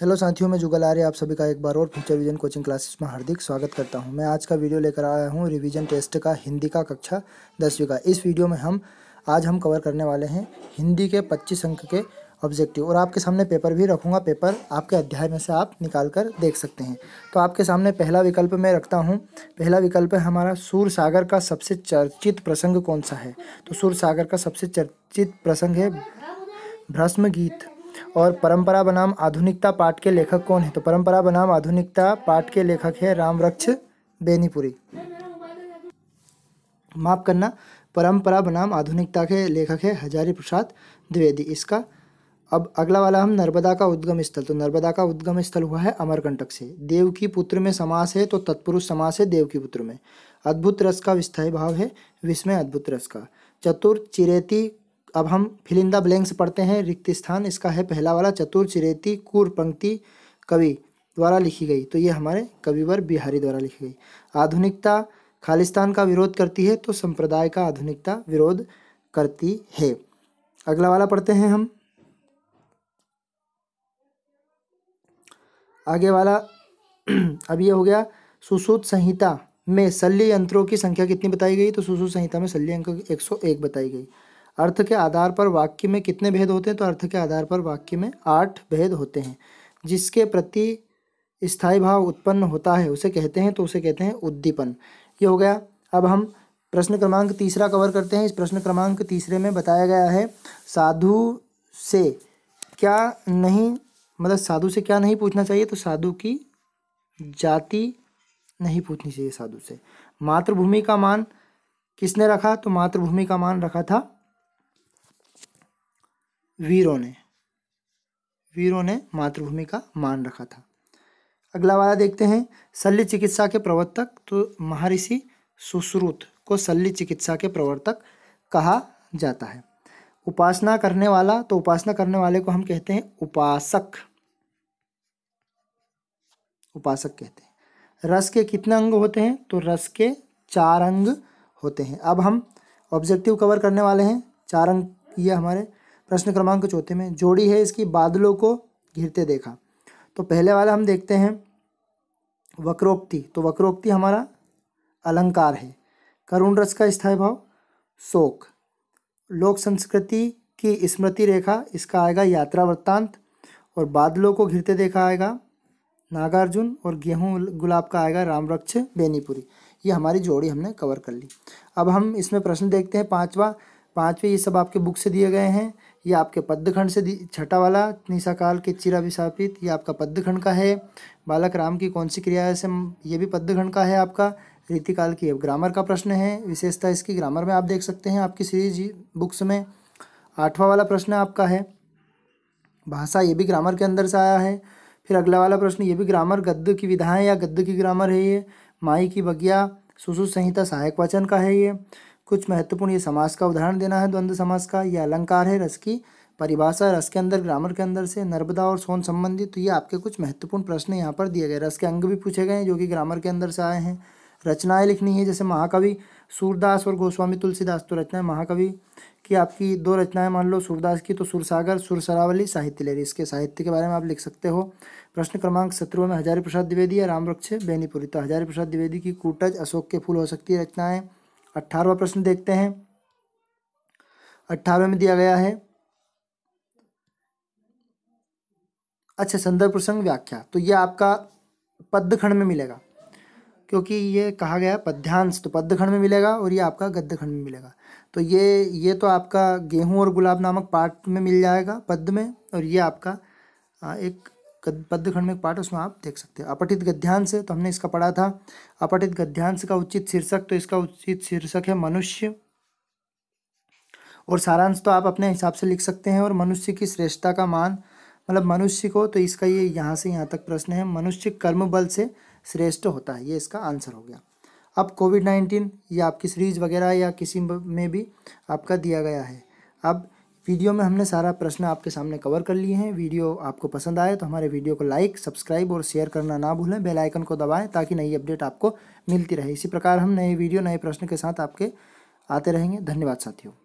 hello साथियों मैं जुगल आर्य आप सभी का एक बार और फ्यूचर विजन कोचिंग क्लासेस में हार्दिक स्वागत करता हूं मैं आज का वीडियो लेकर आया हूं रिवीजन टेस्ट का हिंदी का कक्षा दसवीं का इस वीडियो में हम आज हम कवर करने वाले हैं हिंदी के पच्चीस अंक के ऑब्जेक्टिव और आपके सामने पेपर भी रखूँगा पेपर आपके अध्याय में से आप निकाल कर देख सकते हैं तो आपके सामने पहला विकल्प मैं रखता हूँ पहला विकल्प है हमारा सूर सागर का सबसे चर्चित प्रसंग कौन सा है तो सूर सागर का सबसे चर्चित प्रसंग है भ्रष्म गीत और परंपरा बनाम आधुनिकता पाठ के लेखक कौन है तो परंपरा बनाम आधुनिकता पाठ के लेखक है राम वृक्ष बेनीपुरी माफ करना परंपरा बनाम आधुनिकता के लेखक है हजारी प्रसाद द्विवेदी इसका अब अगला वाला हम नर्मदा का उद्गम स्थल तो नर्मदा का उद्गम स्थल हुआ है अमरकंटक से देव की पुत्र में समास है तो तत्पुरुष समास है देव की पुत्र में अद्भुत रस का विस्थाई भाव है विस्मय अद्भुत रस का चतुर चिरेती अब हम फिलिंदा ब्लैंक से पढ़ते हैं रिक्त स्थान इसका है पहला वाला चतुर चिरेती कूर पंक्ति कवि द्वारा लिखी गई तो ये हमारे कविवर बिहारी द्वारा लिखी गई आधुनिकता खालिस्तान का विरोध करती है तो संप्रदाय का आधुनिकता विरोध करती है अगला वाला पढ़ते हैं हम आगे वाला अब ये हो गया सुसूत संहिता में शल्य यंत्रों की संख्या कितनी बताई गई तो सुसूत संहिता में शल्य अंक एक सौ एक बताई गई अर्थ के आधार पर वाक्य में कितने भेद होते हैं तो अर्थ के आधार पर वाक्य में आठ भेद होते हैं जिसके प्रति स्थायी भाव उत्पन्न होता है उसे कहते हैं तो उसे कहते हैं उद्दीपन ये हो गया अब हम प्रश्न क्रमांक तीसरा कवर करते हैं इस प्रश्न क्रमांक तीसरे में बताया गया है साधु से क्या नहीं मतलब साधु से क्या नहीं पूछना चाहिए तो साधु की जाति नहीं पूछनी चाहिए साधु से मातृभूमि का मान किसने रखा तो मातृभूमि का मान रखा था वीरों ने वीरों ने मातृभूमि का मान रखा था अगला वाला देखते हैं शल्य चिकित्सा के प्रवर्तक तो महर्षि सुश्रुत को शल्य चिकित्सा के प्रवर्तक कहा जाता है उपासना करने वाला तो उपासना करने वाले को हम कहते हैं उपासक उपासक कहते हैं रस के कितने अंग होते हैं तो रस के चार अंग होते हैं अब हम ऑब्जेक्टिव कवर करने वाले हैं चार अंग ये हमारे प्रश्न क्रमांक चौथे में जोड़ी है इसकी बादलों को घिरते देखा तो पहले वाला हम देखते हैं वक्रोक्ति तो वक्रोक्ति हमारा अलंकार है करुण रस का स्थायी भाव शोक लोक संस्कृति की स्मृति रेखा इसका आएगा यात्रा वृत्तांत और बादलों को घिरते देखा आएगा नागार्जुन और गेहूं गुलाब का आएगा रक्ष बेनीपुरी ये हमारी जोड़ी हमने कवर कर ली अब हम इसमें प्रश्न देखते हैं पाँचवा पाँचवें ये सब आपके बुक से दिए गए हैं ये आपके पद्यखंड से दी छठा वाला निशाकाल के चिरा विशापित ये आपका पद्यखंड का है बालक राम की कौन सी क्रिया से ये भी पद्यखंड का है आपका रीतिकाल की ग्रामर का प्रश्न है विशेषता इसकी ग्रामर में आप देख सकते हैं आपकी सीरीज बुक्स में आठवां वाला प्रश्न आपका है भाषा ये भी ग्रामर के अंदर से आया है फिर अगला वाला प्रश्न ये भी ग्रामर गद्य की विधाएँ या गद्य की ग्रामर है ये माई की बगिया सुसु संहिता सहायक वचन का है ये कुछ महत्वपूर्ण ये समास का उदाहरण देना है द्वंद्व समास का यह अलंकार है रस की परिभाषा रस के अंदर ग्रामर के अंदर से नर्मदा और सोन संबंधित तो ये आपके कुछ महत्वपूर्ण प्रश्न यहाँ पर दिए गए रस के अंग भी पूछे गए हैं जो कि ग्रामर के अंदर से आए हैं रचनाएं लिखनी है जैसे महाकवि सूरदास और गोस्वामी तुलसीदास तो रचनाएं महाकवि की आपकी दो रचनाएं मान लो सूरदास की तो सुरसागर सुरसरावली साहित्य रही इसके साहित्य के बारे में आप लिख सकते हो प्रश्न क्रमांक सत्रह में हजारी प्रसाद द्विवेदी या रामरक्ष बेनीपुरी तो हजारी प्रसाद द्विवेदी की कूटज अशोक के फूल हो सकती है रचनाएं अट्ठारहवा प्रश्न देखते हैं अट्ठारह में दिया गया है अच्छा संदर्भ प्रसंग व्याख्या तो ये आपका पद्यखंड में मिलेगा क्योंकि ये कहा गया पद्यांश तो पद्यखंड में मिलेगा और ये आपका गद्यखंड में मिलेगा तो ये ये तो आपका गेहूं और गुलाब नामक पार्ट में मिल जाएगा पद्य में और ये आपका एक पद्य खंड में एक पाठ उसमें आप देख सकते हैं अपठित गद्यांश तो हमने इसका पढ़ा था अपठित गद्यांश का उचित शीर्षक तो इसका उचित शीर्षक है मनुष्य और सारांश तो आप अपने हिसाब से लिख सकते हैं और मनुष्य की श्रेष्ठता का मान मतलब मनुष्य को तो इसका ये यहाँ से यहाँ तक प्रश्न है मनुष्य कर्म बल से श्रेष्ठ होता है ये इसका आंसर हो गया अब कोविड नाइन्टीन या आपकी सीरीज वगैरह या किसी में भी आपका दिया गया है अब वीडियो में हमने सारा प्रश्न आपके सामने कवर कर लिए हैं वीडियो आपको पसंद आए तो हमारे वीडियो को लाइक सब्सक्राइब और शेयर करना ना भूलें बेल आइकन को दबाएं ताकि नई अपडेट आपको मिलती रहे इसी प्रकार हम नए वीडियो नए प्रश्न के साथ आपके आते रहेंगे धन्यवाद साथियों